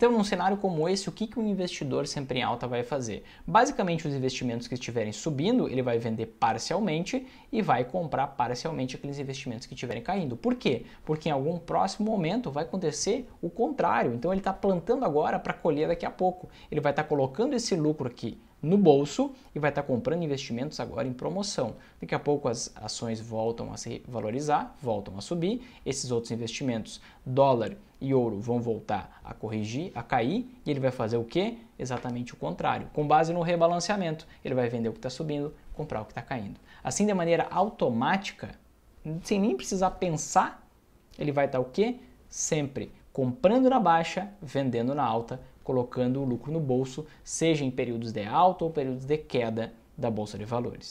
Então, num cenário como esse, o que, que um investidor sempre em alta vai fazer? Basicamente, os investimentos que estiverem subindo, ele vai vender parcialmente e vai comprar parcialmente aqueles investimentos que estiverem caindo. Por quê? Porque em algum próximo momento vai acontecer o contrário. Então, ele está plantando agora para colher daqui a pouco. Ele vai estar tá colocando esse lucro aqui no bolso e vai estar tá comprando investimentos agora em promoção. Daqui a pouco as ações voltam a se valorizar, voltam a subir, esses outros investimentos, dólar e ouro, vão voltar a corrigir, a cair, e ele vai fazer o que? Exatamente o contrário, com base no rebalanceamento. Ele vai vender o que está subindo, comprar o que está caindo. Assim, de maneira automática, sem nem precisar pensar, ele vai estar tá o que? Sempre comprando na baixa, vendendo na alta, colocando o lucro no bolso, seja em períodos de alta ou períodos de queda da bolsa de valores.